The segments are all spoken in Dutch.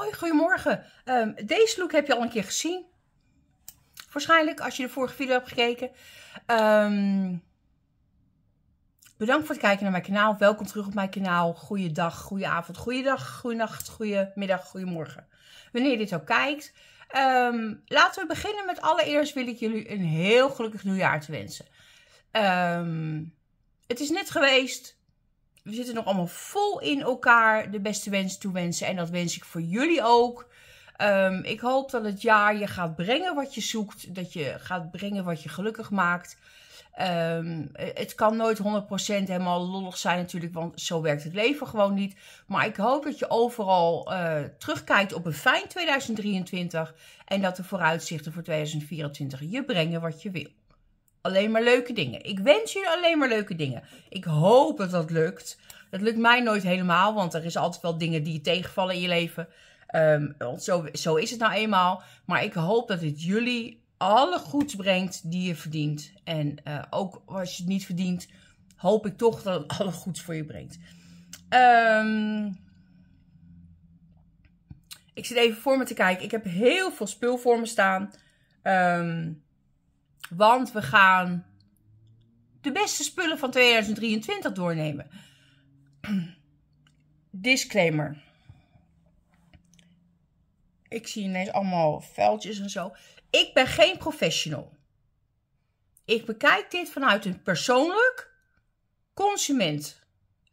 Hoi, goedemorgen. Ehm, deze look heb je al een keer gezien. Waarschijnlijk, als je de vorige video hebt gekeken. Ehm, bedankt voor het kijken naar mijn kanaal. Welkom terug op mijn kanaal. Goeiedag, goedenavond, goeiedag, goeienacht, goeiemiddag, goeiemorgen. Wanneer dit ook kijkt. Ehm, laten we beginnen met allereerst wil ik jullie een heel gelukkig nieuwjaar te wensen. het is net geweest. We zitten nog allemaal vol in elkaar de beste wens toewensen. En dat wens ik voor jullie ook. Ehm, ik hoop dat het jaar je gaat brengen wat je zoekt. Dat je gaat brengen wat je gelukkig maakt. Ehm, het kan nooit 100% helemaal lollig zijn natuurlijk, want zo werkt het leven gewoon niet. Maar ik hoop dat je overal eh, terugkijkt op een fijn 2023 en dat de vooruitzichten voor 2024 je brengen wat je wil alleen maar leuke dingen. Ik wens jullie alleen maar leuke dingen. Ik hoop dat dat lukt. Dat lukt mij nooit helemaal, want er is altijd wel dingen die je tegenvallen in je leven. Ehm, zo, zo is het nou eenmaal. Maar ik hoop dat het jullie alle goeds brengt die je verdient. En eh, ook als je het niet verdient, hoop ik toch dat het alle goeds voor je brengt. Ehm, ik zit even voor me te kijken. Ik heb heel veel spul voor me staan. Um, want we gaan de beste spullen van 2023 doornemen. Disclaimer. Ik zie ineens allemaal vuiltjes en zo. Ik ben geen professional. Ik bekijk dit vanuit een persoonlijk consument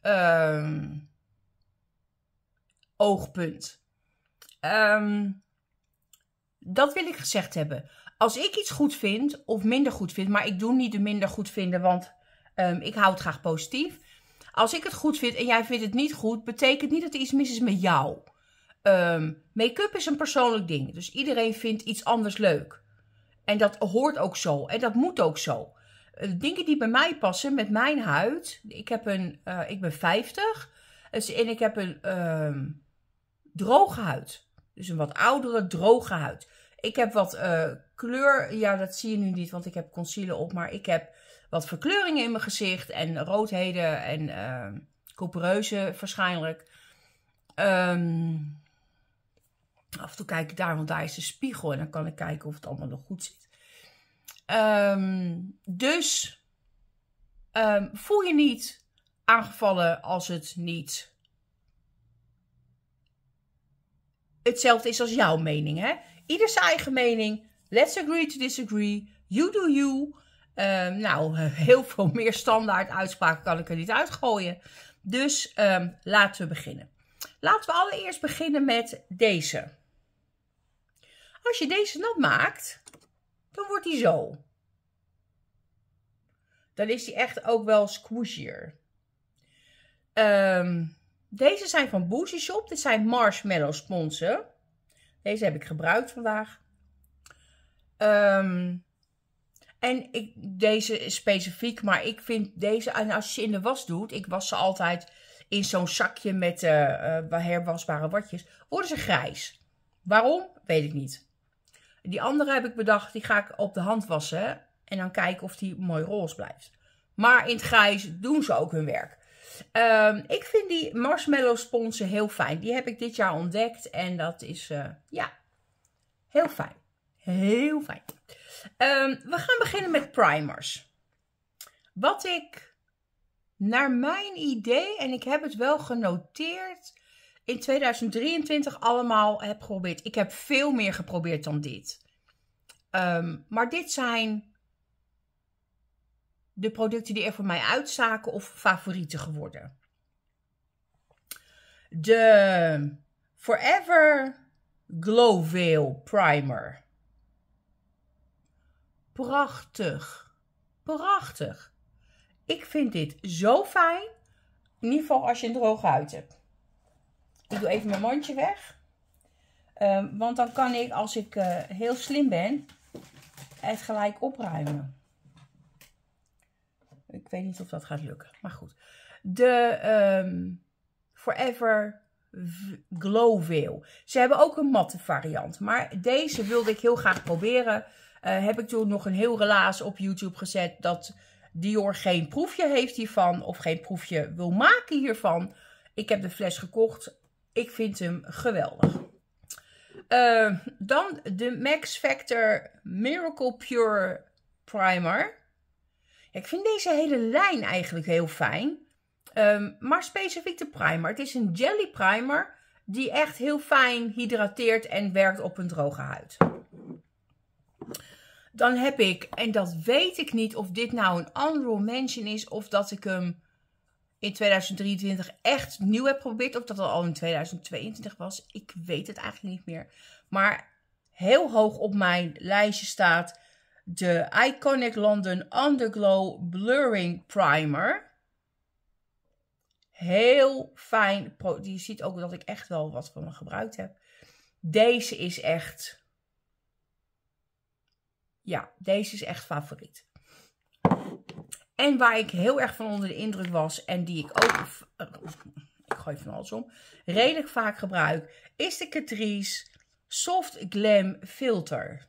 ehm, oogpunt. Ehm, dat wil ik gezegd hebben als ik iets goed vind of minder goed vind, maar ik doe niet de minder goed vinden, want ehm, ik hou het graag positief. Als ik het goed vind en jij vindt het niet goed, betekent niet dat er iets mis is met jou. Ehm, make-up is een persoonlijk ding, dus iedereen vindt iets anders leuk. En dat hoort ook zo en dat moet ook zo. Eh, dingen die bij mij passen, met mijn huid. Ik, heb een, eh, ik ben 50 en ik heb een ehm, droge huid. Dus een wat oudere, droge huid. Ik heb wat eh, kleur, ja dat zie je nu niet, want ik heb concealer op, maar ik heb wat verkleuringen in mijn gezicht en roodheden en uh, waarschijnlijk. Ehm, af en toe kijk ik daar, want daar is de spiegel en dan kan ik kijken of het allemaal nog goed zit. Ehm, dus voel je niet aangevallen als het niet hetzelfde is als jouw mening. Hè? ieder zijn eigen mening. Let's agree to disagree. You do you. Ehm, nou, heel veel meer standaard uitspraken kan ik er niet uitgooien. Dus ehm, laten we beginnen. Laten we allereerst beginnen met deze. Als je deze nat maakt, dan wordt die zo. Dan is die echt ook wel squishier. Ehm, deze zijn van Boozy Shop. Dit zijn marshmallow sponsen. Deze heb ik gebruikt vandaag. Ehm, en ik, deze is specifiek, maar ik vind deze, en als je in de was doet, ik was ze altijd in zo'n zakje met uh, eh, eh, herwasbare watjes, worden ze grijs. Waarom? Weet ik niet. Die andere heb ik bedacht, die ga ik op de hand wassen en dan kijken of die mooi roze blijft. Maar in het grijs doen ze ook hun werk. Ehm, ik vind die marshmallow sponsen heel fijn. Die heb ik dit jaar ontdekt en dat is, eh, ja, heel fijn. Heel fijn. Ehm, we gaan beginnen met primers. Wat ik naar mijn idee, en ik heb het wel genoteerd, in 2023 allemaal heb geprobeerd. Ik heb veel meer geprobeerd dan dit. Ehm, maar dit zijn de producten die er voor mij uitzaken of favorieten geworden. De Forever Glow Veil Primer. Prachtig. Prachtig. Ik vind dit zo fijn. In ieder geval als je een droge huid hebt. Ik doe even mijn mandje weg. Ehm, want dan kan ik, als ik eh, heel slim ben, het gelijk opruimen ik weet niet of dat gaat lukken. Maar goed. De ehm, Forever Glow Veil. Ze hebben ook een matte variant. Maar deze wilde ik heel graag proberen. Eh, heb ik toen nog een heel relaas op YouTube gezet. Dat Dior geen proefje heeft hiervan. Of geen proefje wil maken hiervan. Ik heb de fles gekocht. Ik vind hem geweldig. Eh, dan de Max Factor Miracle Pure Primer. Ik vind deze hele lijn eigenlijk heel fijn. Ehm, maar specifiek de primer. Het is een jelly primer die echt heel fijn hydrateert en werkt op een droge huid. Dan heb ik, en dat weet ik niet of dit nou een honorable mention is of dat ik hem in 2023 echt nieuw heb geprobeerd. Of dat het al in 2022 was. Ik weet het eigenlijk niet meer. Maar heel hoog op mijn lijstje staat de Iconic London Underglow Blurring Primer. Heel fijn. Je ziet ook dat ik echt wel wat van me gebruikt heb. Deze is echt... Ja, deze is echt favoriet. En waar ik heel erg van onder de indruk was en die ik ook, ik gooi van alles om, redelijk vaak gebruik, is de Catrice Soft Glam Filter.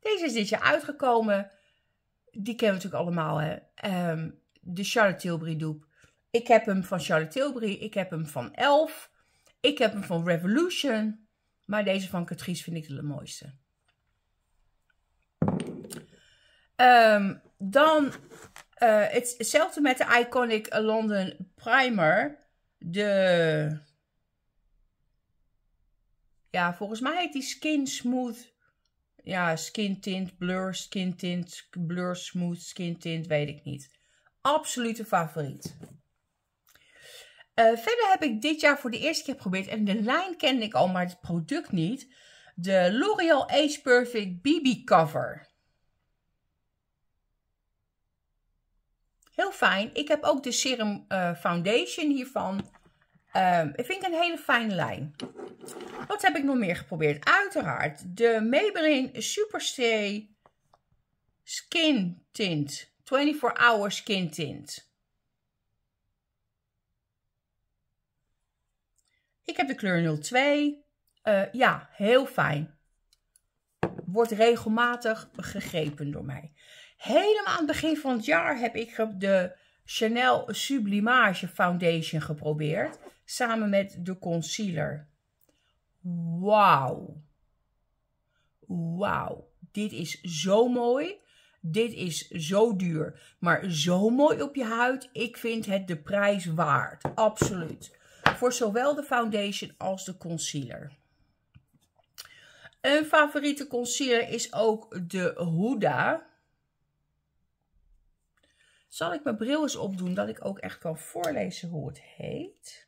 Deze is dit jaar uitgekomen. Die kennen we natuurlijk allemaal, hè. Ehm, de Charlotte Tilbury dupe. Ik heb hem van Charlotte Tilbury. Ik heb hem van Elf. Ik heb hem van Revolution. Maar deze van Catrice vind ik de mooiste. Ehm, dan eh, hetzelfde met de Iconic London Primer. De. Ja, volgens mij heet die Skin Smooth ja, skin tint, blur, skin tint, blur, smooth, skin tint, weet ik niet. Absolute favoriet. Eh, verder heb ik dit jaar voor de eerste keer geprobeerd. En de lijn kende ik al, maar het product niet. De L'Oreal Age Perfect BB Cover. Heel fijn. Ik heb ook de Serum eh, Foundation hiervan. Ehm, ik vind een hele fijne lijn. Wat heb ik nog meer geprobeerd? Uiteraard de Maybelline Superstay Skin Tint. 24 Hour Skin Tint. Ik heb de kleur 02. Uh, eh, ja, heel fijn. Wordt regelmatig gegrepen door mij. Helemaal aan het begin van het jaar heb ik de Chanel Sublimage Foundation geprobeerd samen met de concealer. Wauw. Wauw. Dit is zo mooi. Dit is zo duur. Maar zo mooi op je huid. Ik vind het de prijs waard. Absoluut. Voor zowel de foundation als de concealer. Een favoriete concealer is ook de Huda. Zal ik mijn bril eens opdoen, dat ik ook echt kan voorlezen hoe het heet.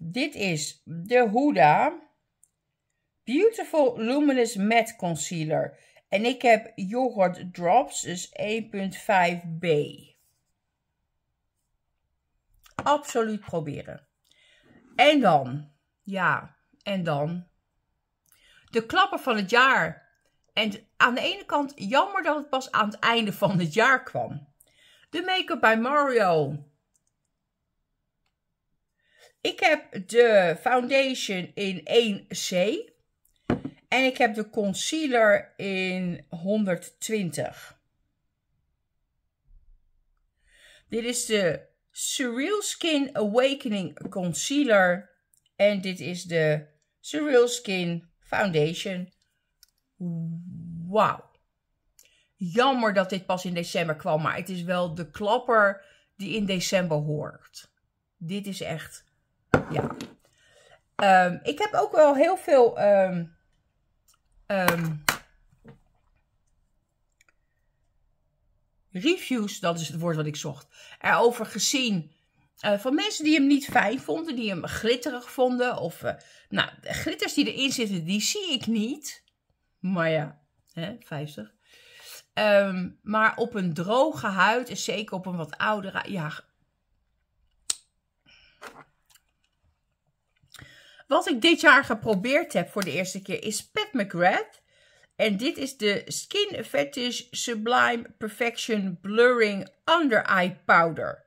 Dit is de Huda Beautiful Luminous Matte Concealer. En ik heb Yoghurt Drops, dus 1.5b. Absoluut proberen. En dan, ja, en dan. De klapper van het jaar. En aan de ene kant jammer dat het pas aan het einde van het jaar kwam. De Make-up bij Mario ik heb de foundation in 1C. En ik heb de concealer in 120. Dit is de Surreal Skin Awakening Concealer. En dit is de Surreal Skin Foundation. Wauw. Jammer dat dit pas in december kwam, maar het is wel de klapper die in december hoort. Dit is echt ja. Ehm, ik heb ook wel heel veel... Ehm, ehm, reviews, dat is het woord wat ik zocht, erover gezien... Eh, van mensen die hem niet fijn vonden, die hem glitterig vonden. Of, uh, nou, glitters die erin zitten, die zie ik niet. Maar ja, hè, 50. maar op een droge huid, en zeker op een wat oudere, ja, Wat ik dit jaar geprobeerd heb voor de eerste keer is Pat McGrath. En dit is de Skin Fetish Sublime Perfection Blurring Under Eye Powder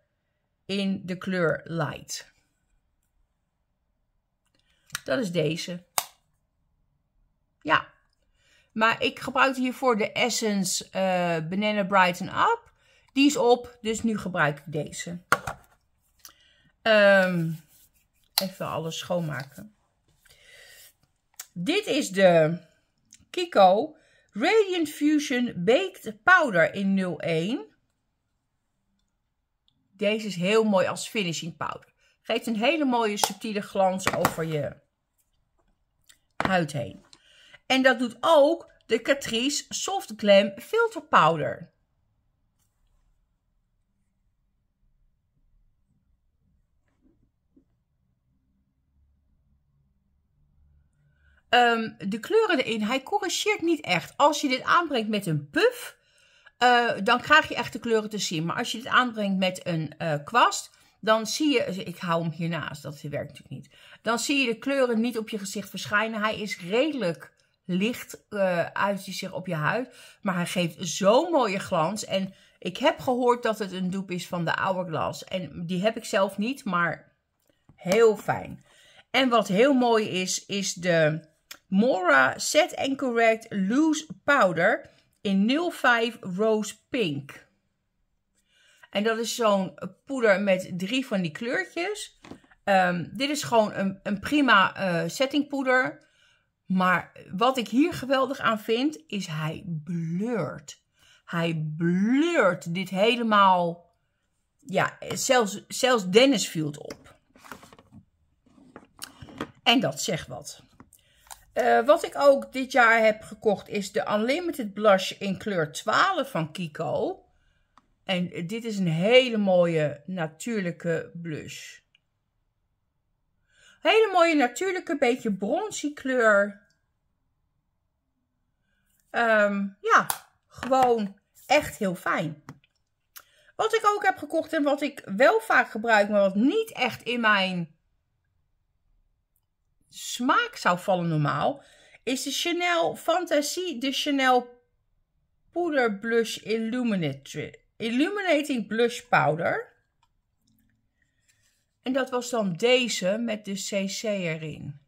in de kleur Light. Dat is deze. Ja. Maar ik gebruikte hiervoor de Essence uh, Banana Brighten Up. Die is op, dus nu gebruik ik deze. Ehm... Even alles schoonmaken. Dit is de Kiko Radiant Fusion Baked Powder in 01. Deze is heel mooi als finishing powder. Geeft een hele mooie subtiele glans over je huid heen. En dat doet ook de Catrice Soft Glam Filter Powder. Ehm, de kleuren erin. Hij corrigeert niet echt. Als je dit aanbrengt met een puff, eh, dan krijg je echt de kleuren te zien. Maar als je dit aanbrengt met een eh, kwast, dan zie je... Ik hou hem hiernaast, dat werkt natuurlijk niet. Dan zie je de kleuren niet op je gezicht verschijnen. Hij is redelijk licht eh, uit zich op je huid. Maar hij geeft zo'n mooie glans. En ik heb gehoord dat het een dupe is van de Hourglass. En die heb ik zelf niet, maar heel fijn. En wat heel mooi is, is de Mora Set and Correct Loose Powder in 05 Rose Pink. En dat is zo'n poeder met drie van die kleurtjes. Ehm, dit is gewoon een, een prima eh, setting poeder. Maar wat ik hier geweldig aan vind, is hij blurt. Hij blurt dit helemaal, ja, zelfs, zelfs Dennis viel op. En dat zegt wat. Eh, wat ik ook dit jaar heb gekocht is de Unlimited Blush in kleur 12 van Kiko. En dit is een hele mooie natuurlijke blush. Hele mooie natuurlijke, beetje bronzie kleur. Ehm, ja, gewoon echt heel fijn. Wat ik ook heb gekocht en wat ik wel vaak gebruik, maar wat niet echt in mijn smaak zou vallen normaal, is de Chanel Fantasie de Chanel Poeder Blush Illuminating Blush Powder. En dat was dan deze met de CC erin.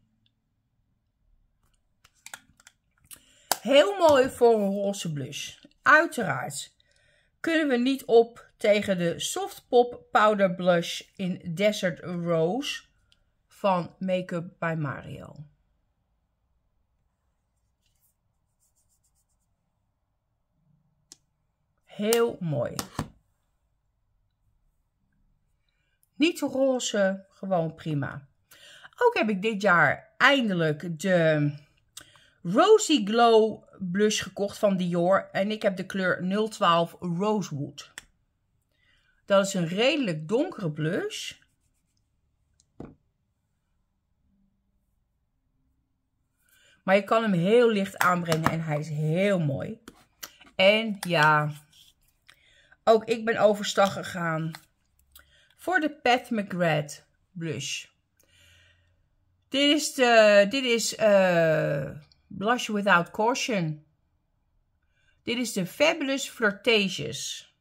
Heel mooi voor een roze blush. Uiteraard kunnen we niet op tegen de Soft Pop Powder Blush in Desert Rose van Make-up bij Mario. Heel mooi. Niet roze, gewoon prima. Ook heb ik dit jaar eindelijk de Rosy Glow blush gekocht van Dior. En ik heb de kleur 012 Rosewood. Dat is een redelijk donkere blush. Maar je kan hem heel licht aanbrengen en hij is heel mooi. En ja, ook ik ben overstag gegaan voor de Pat McGrath blush. Dit is, de, dit is eh, Blush Without Caution. Dit is de Fabulous Flirtatious.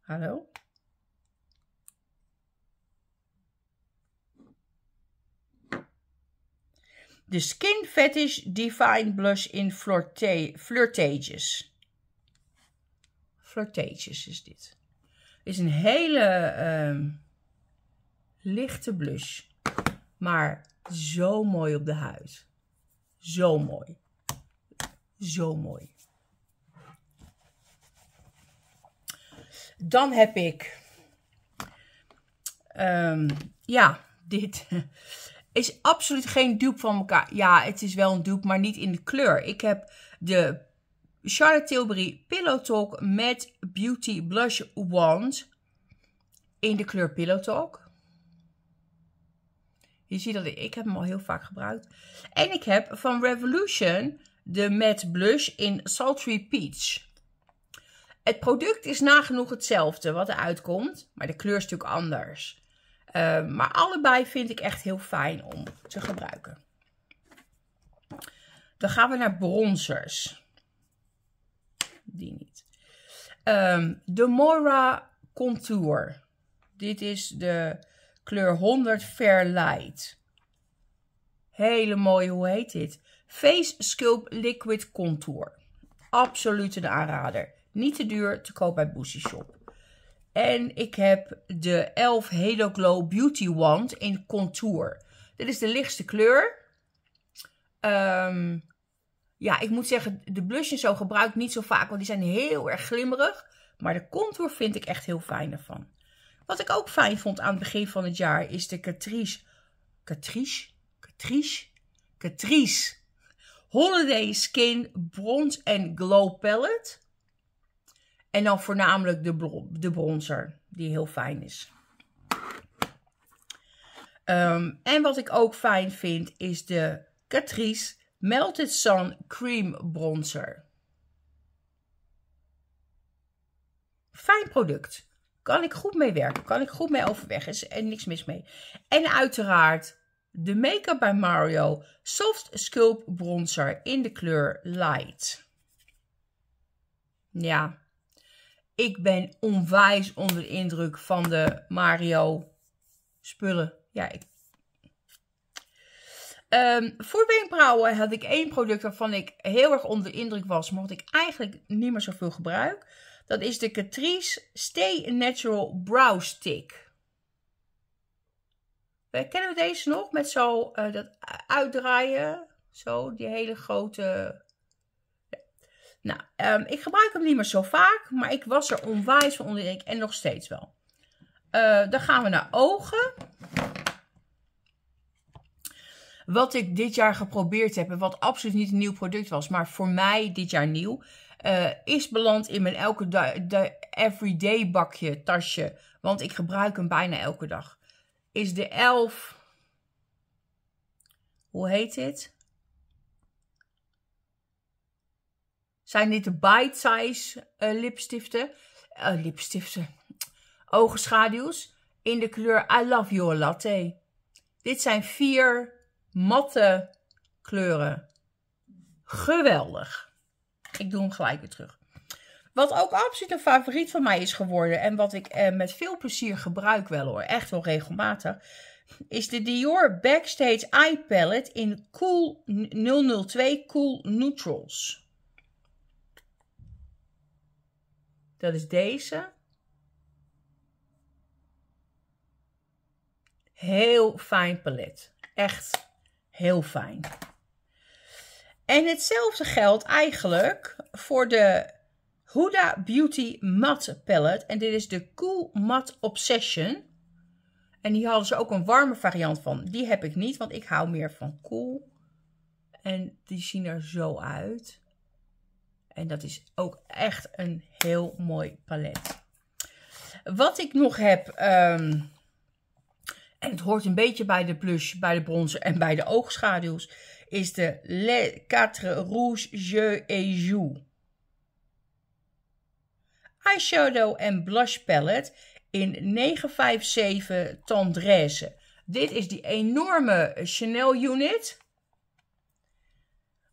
Hallo? De Skin Fetish Divine Blush in Flirtages. Flirtages is dit. Is een hele ehm, lichte blush. Maar zo mooi op de huid. Zo mooi. Zo mooi. Dan heb ik. Ehm, ja, dit. is absoluut geen dupe van elkaar. Ja, het is wel een dupe, maar niet in de kleur. Ik heb de Charlotte Tilbury Pillow Talk met Beauty Blush Wand in de kleur Pillow Talk. Je ziet dat ik, ik heb hem al heel vaak gebruikt. En ik heb van Revolution de Matte Blush in Sultry Peach. Het product is nagenoeg hetzelfde wat eruit komt, maar de kleur is natuurlijk anders. Ehm, maar allebei vind ik echt heel fijn om te gebruiken. Dan gaan we naar bronzers. Die niet. Ehm, de Moira Contour. Dit is de kleur 100 Fair Light. Hele mooie, hoe heet dit? Face Sculpt Liquid Contour. Absoluut een aanrader. Niet te duur, te koop bij Boosie Shop. En ik heb de Elf Halo Glow Beauty Wand in contour. Dit is de lichtste kleur. Ehm, ja, ik moet zeggen, de blush zo gebruik ik niet zo vaak, want die zijn heel erg glimmerig. Maar de contour vind ik echt heel fijn ervan. Wat ik ook fijn vond aan het begin van het jaar is de Catrice. Catrice? Catrice? Catrice. Holiday Skin Bronze and Glow Palette. En dan voornamelijk de, de bronzer, die heel fijn is. Ehm, en wat ik ook fijn vind, is de Catrice Melted Sun Cream Bronzer. Fijn product. Kan ik goed mee werken. Kan ik goed mee overweg. Is niks mis mee. En uiteraard de Make-up by Mario Soft Sculpt Bronzer in de kleur Light. Ja, ik ben onwijs onder de indruk van de Mario spullen. Ja, ik... Um, voor wenkbrauwen had ik één product waarvan ik heel erg onder de indruk was. Mocht ik eigenlijk niet meer zoveel gebruik. Dat is de Catrice Stay Natural Brow Stick. Eh, kennen we deze nog? Met zo eh, dat uitdraaien. Zo, die hele grote nou, ehm, ik gebruik hem niet meer zo vaak, maar ik was er onwijs van onder en nog steeds wel. Eh, dan gaan we naar ogen. Wat ik dit jaar geprobeerd heb en wat absoluut niet een nieuw product was, maar voor mij dit jaar nieuw, eh, is beland in mijn elke de everyday bakje, tasje. Want ik gebruik hem bijna elke dag. Is de elf. Hoe heet dit? zijn dit de bite-size uh, lipstiften. Eh, lipstiften. Oogschaduws. In de kleur I Love Your Latte. Dit zijn vier matte kleuren. Geweldig. Ik doe hem gelijk weer terug. Wat ook absoluut een favoriet van mij is geworden. En wat ik eh, met veel plezier gebruik wel hoor. Echt wel regelmatig. Is de Dior Backstage Eye Palette in Cool 002 Cool Neutrals. Dat is deze. Heel fijn palet. Echt heel fijn. En hetzelfde geldt eigenlijk voor de Huda Beauty Matte Palette. En dit is de Cool Matte Obsession. En die hadden ze ook een warme variant van. Die heb ik niet, want ik hou meer van cool. En die zien er zo uit. En dat is ook echt een heel mooi palet. Wat ik nog heb, ehm, en het hoort een beetje bij de blush, bij de bronzer en bij de oogschaduws, is de Le Quatre Rouge Je et Jou. Eyeshadow en Blush Palette in 957 Tendresse. Dit is die enorme Chanel unit.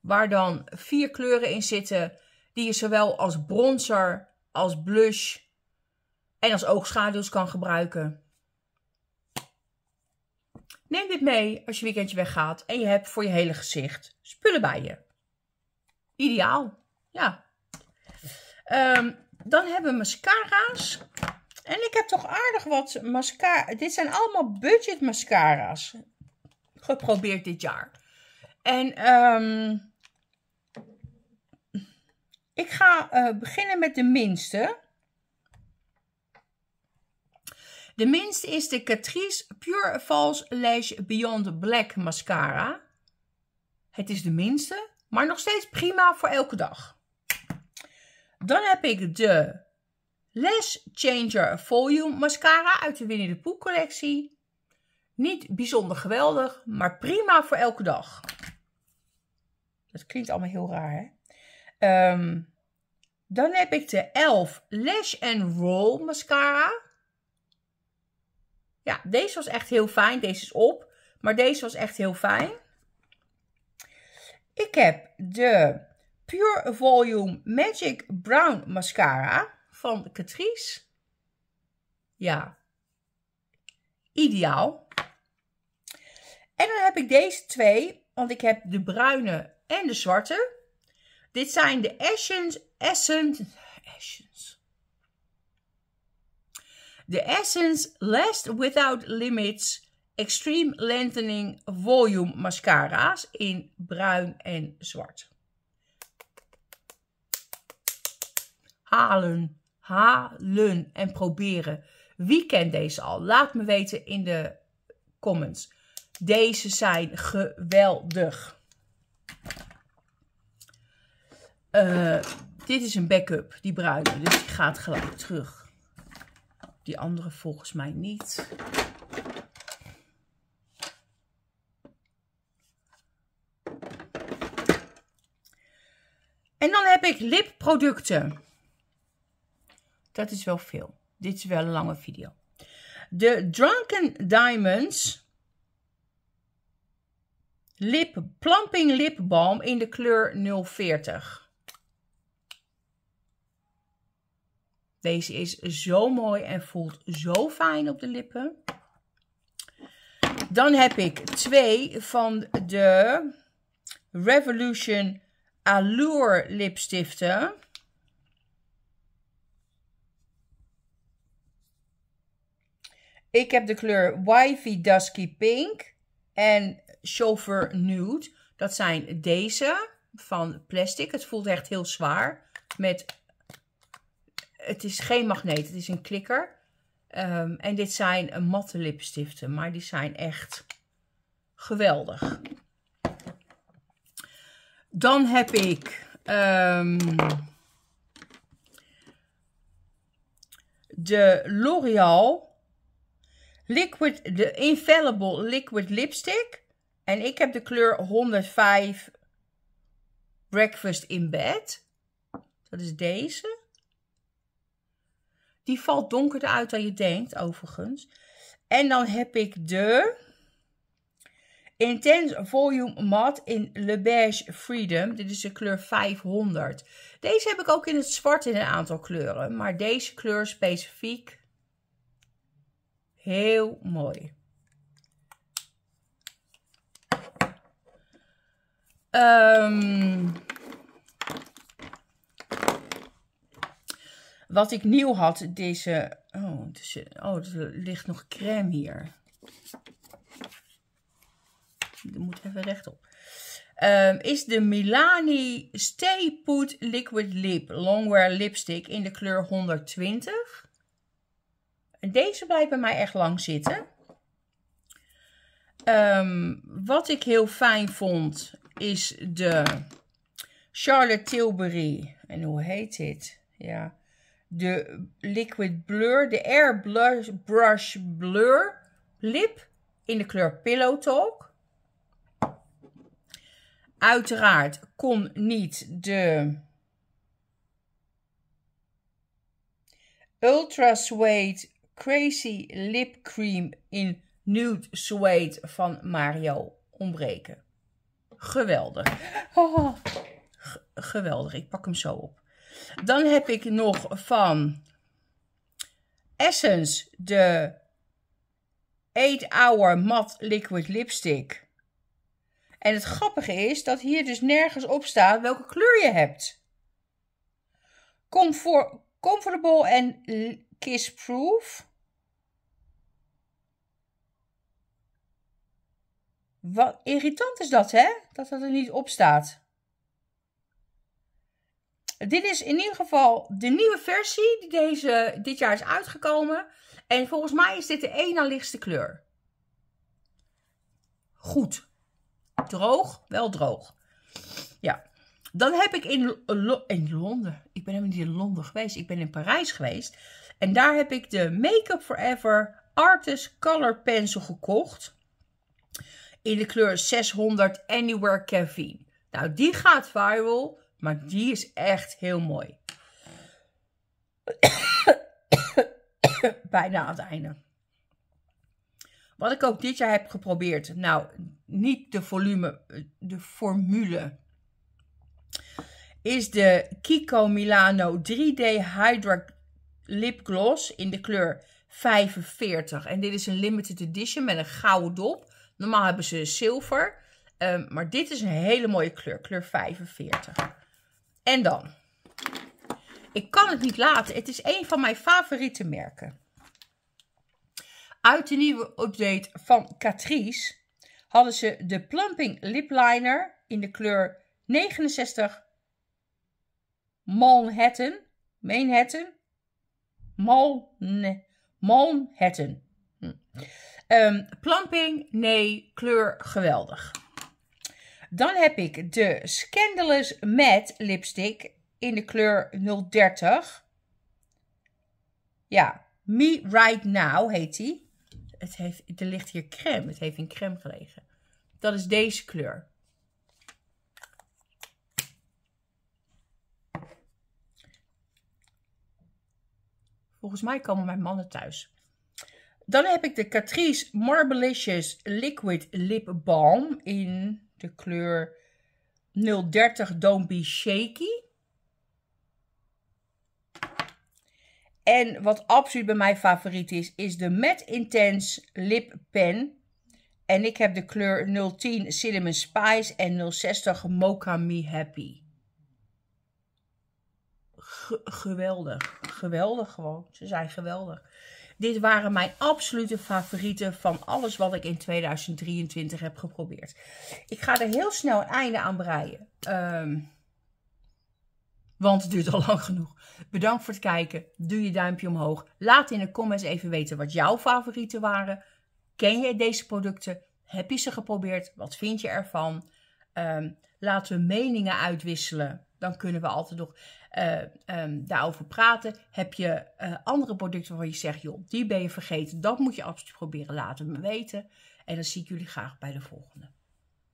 Waar dan vier kleuren in zitten die je zowel als bronzer, als blush en als oogschaduws kan gebruiken. Neem dit mee als je weekendje weggaat en je hebt voor je hele gezicht spullen bij je. Ideaal, ja. Ehm, dan hebben we mascara's. En ik heb toch aardig wat mascara. Dit zijn allemaal budget mascara's. Geprobeerd dit jaar. En ehm, ik ga eh, beginnen met de minste. De minste is de Catrice Pure False Lash Beyond Black Mascara. Het is de minste, maar nog steeds prima voor elke dag. Dan heb ik de Lash Changer Volume Mascara uit de Winnie de Pooh collectie. Niet bijzonder geweldig, maar prima voor elke dag. Dat klinkt allemaal heel raar, hè? Ehm, dan heb ik de elf Lash and Roll mascara. Ja, deze was echt heel fijn. Deze is op. Maar deze was echt heel fijn. Ik heb de Pure Volume Magic Brown Mascara van Catrice. Ja, ideaal. En dan heb ik deze twee, want ik heb de bruine en de zwarte. Dit zijn de essence, essence, essence. De Essence Last Without Limits Extreme Lengthening Volume Mascara's in bruin en zwart. Halen, halen en proberen. Wie kent deze al? Laat me weten in de comments. Deze zijn geweldig. Eh, dit is een backup, die bruine. Dus die gaat gelijk terug. Die andere volgens mij niet. En dan heb ik lipproducten. Dat is wel veel. Dit is wel een lange video. De Drunken Diamonds lip, Plumping Lip Balm in de kleur 040. Deze is zo mooi en voelt zo fijn op de lippen. Dan heb ik twee van de Revolution Allure lipstiften. Ik heb de kleur Wavy Dusky Pink en Chauffeur Nude. Dat zijn deze van plastic. Het voelt echt heel zwaar met het is geen magneet, het is een klikker. Ehm, en dit zijn matte lipstiften, maar die zijn echt geweldig. Dan heb ik ehm, de L'Oreal Liquid, de Infallible Liquid Lipstick. En ik heb de kleur 105 Breakfast in Bed. Dat is deze. Die valt donkerder uit dan je denkt, overigens. En dan heb ik de Intense Volume Matte in Le Beige Freedom. Dit is de kleur 500. Deze heb ik ook in het zwart in een aantal kleuren. Maar deze kleur specifiek heel mooi. Um, Wat ik nieuw had, deze... Oh, oh er ligt nog crème hier. Ik moet even rechtop. Ehm, is de Milani Stay Put Liquid Lip Longwear Lipstick in de kleur 120. Deze blijft bij mij echt lang zitten. Ehm, wat ik heel fijn vond is de Charlotte Tilbury. En hoe heet dit? Ja, de Liquid Blur, de brush Blur Lip in de kleur Pillow Talk. Uiteraard kon niet de Ultra Suede Crazy Lip Cream in Nude Suede van Mario ontbreken. Geweldig. Oh. geweldig. Ik pak hem zo op. Dan heb ik nog van Essence de 8 Hour Matte Liquid Lipstick. En het grappige is dat hier dus nergens op staat welke kleur je hebt. Comfort, comfortable en kiss proof. Wat irritant is dat, hè? Dat dat er niet op staat. Dit is in ieder geval de nieuwe versie die deze, dit jaar is uitgekomen. En volgens mij is dit de lichtste kleur. Goed. Droog, wel droog. Ja. Dan heb ik in, eh, in Londen, ik ben helemaal niet in Londen geweest, ik ben in Parijs geweest. En daar heb ik de Make Up Forever Artist Color Pencil gekocht. In de kleur 600 Anywhere Caffeine. Nou, die gaat viral. Maar die is echt heel mooi. Bijna aan het einde. Wat ik ook dit jaar heb geprobeerd. Nou, niet de volume, eh, de formule. Is de Kiko Milano 3D Hydra Lip Gloss in de kleur 45. En dit is een limited edition met een gouden dop. Normaal hebben ze zilver. Um, maar dit is een hele mooie kleur, kleur 45. En dan. Ik kan het niet laten. Het is een van mijn favoriete merken. Uit de nieuwe update van Catrice hadden ze de Plumping Lip Liner in de kleur 69 Manhattan. Manhattan? Manhattan. Hm. Ehm, plumping, nee, kleur geweldig. Dan heb ik de Scandalous Matte lipstick in de kleur 030. Ja, Me Right Now heet die. Het heeft, er ligt hier crème. Het heeft in crème gelegen. Dat is deze kleur. Volgens mij komen mijn mannen thuis. Dan heb ik de Catrice Marbelicious Liquid Lip Balm in de kleur 030 Don't Be Shaky. En wat absoluut bij mij favoriet is, is de Matte Intense Lip Pen. En ik heb de kleur 010 Cinnamon Spice en 060 Mocha Me Happy. geweldig. Geweldig gewoon. Ze zijn geweldig. Dit waren mijn absolute favorieten van alles wat ik in 2023 heb geprobeerd. Ik ga er heel snel een einde aan breien. Ehm, want het duurt al lang genoeg. Bedankt voor het kijken. Doe je duimpje omhoog. Laat in de comments even weten wat jouw favorieten waren. Ken je deze producten? Heb je ze geprobeerd? Wat vind je ervan? Um, laten we meningen uitwisselen dan kunnen we altijd nog eh, ehm, daarover praten. Heb je eh, andere producten waarvan je zegt, joh, die ben je vergeten, dat moet je absoluut proberen, het me weten. En dan zie ik jullie graag bij de volgende.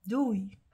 Doei!